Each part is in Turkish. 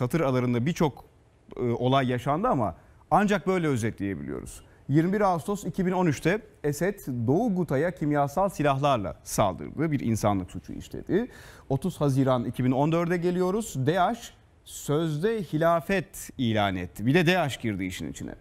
satır aralarında birçok e, olay yaşandı ama ancak böyle özetleyebiliyoruz. 21 Ağustos 2013'te Esed Doğu Guta'ya kimyasal silahlarla saldırdı. Bir insanlık suçu işledi. 30 Haziran 2014'e geliyoruz. DAEŞ sözde hilafet ilan etti. Bir de DAEŞ girdi işin içine.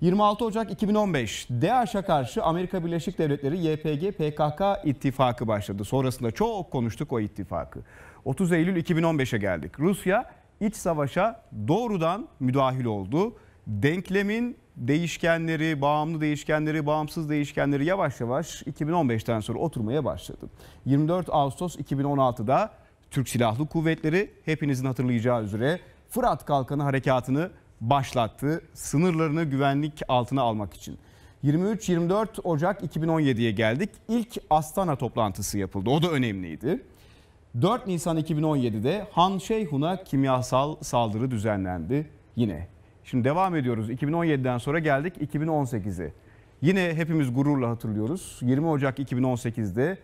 26 Ocak 2015 DAEŞ'e karşı Amerika Birleşik Devletleri YPG PKK ittifakı başladı. Sonrasında çok konuştuk o ittifakı. 30 Eylül 2015'e geldik. Rusya iç savaşa doğrudan müdahil oldu. Denklemin değişkenleri, bağımlı değişkenleri, bağımsız değişkenleri yavaş yavaş 2015'ten sonra oturmaya başladı. 24 Ağustos 2016'da Türk Silahlı Kuvvetleri hepinizin hatırlayacağı üzere Fırat Kalkanı harekatını başlattı. Sınırlarını güvenlik altına almak için. 23-24 Ocak 2017'ye geldik. İlk Astana toplantısı yapıldı. O da önemliydi. 4 Nisan 2017'de Han Şeyhun'a kimyasal saldırı düzenlendi yine. Şimdi devam ediyoruz. 2017'den sonra geldik 2018'e. Yine hepimiz gururla hatırlıyoruz. 20 Ocak 2018'de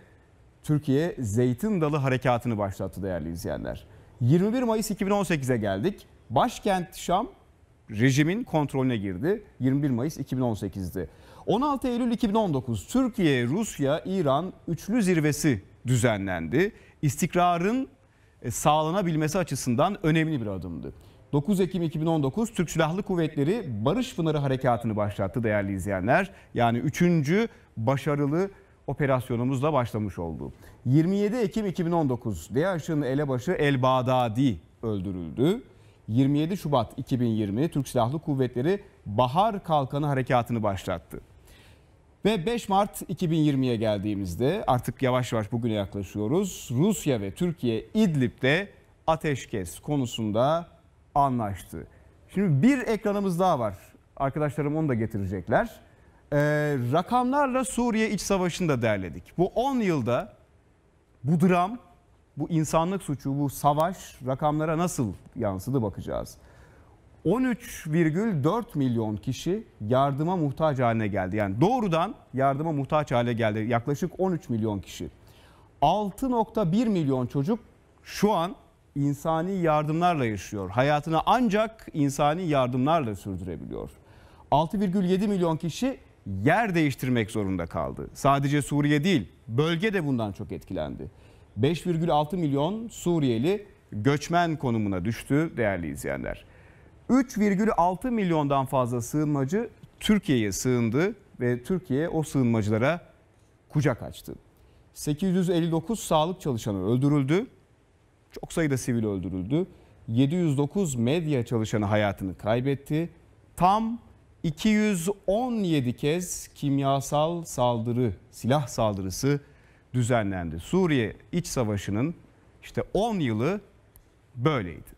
Türkiye Zeytin Dalı Harekatı'nı başlattı değerli izleyenler. 21 Mayıs 2018'e geldik. Başkent Şam rejimin kontrolüne girdi 21 Mayıs 2018'de. 16 Eylül 2019 Türkiye, Rusya, İran üçlü zirvesi düzenlendi. İstikrarın e, sağlanabilmesi açısından önemli bir adımdı. 9 Ekim 2019 Türk Silahlı Kuvvetleri Barış Pınarı Harekatı'nı başlattı değerli izleyenler. Yani 3. başarılı operasyonumuzla başlamış oldu. 27 Ekim 2019 DAEŞ'in elebaşı El Bağdadi öldürüldü. 27 Şubat 2020 Türk Silahlı Kuvvetleri Bahar Kalkanı Harekatı'nı başlattı. Ve 5 Mart 2020'ye geldiğimizde artık yavaş yavaş bugüne yaklaşıyoruz. Rusya ve Türkiye İdlib'de ateşkes konusunda anlaştı. Şimdi bir ekranımız daha var. Arkadaşlarım onu da getirecekler. Ee, rakamlarla Suriye iç savaşını da derledik. Bu 10 yılda bu dram, bu insanlık suçu, bu savaş rakamlara nasıl yansıdı bakacağız. 13,4 milyon kişi yardıma muhtaç haline geldi. Yani doğrudan yardıma muhtaç hale geldi. Yaklaşık 13 milyon kişi. 6.1 milyon çocuk şu an insani yardımlarla yaşıyor. Hayatını ancak insani yardımlarla sürdürebiliyor. 6,7 milyon kişi yer değiştirmek zorunda kaldı. Sadece Suriye değil, bölge de bundan çok etkilendi. 5,6 milyon Suriyeli göçmen konumuna düştü değerli izleyenler. 3,6 milyondan fazla sığınmacı Türkiye'ye sığındı ve Türkiye o sığınmacılara kucak açtı. 859 sağlık çalışanı öldürüldü. Çok sayıda sivil öldürüldü. 709 medya çalışanı hayatını kaybetti. Tam 217 kez kimyasal saldırı, silah saldırısı düzenlendi. Suriye iç savaşının işte 10 yılı böyleydi.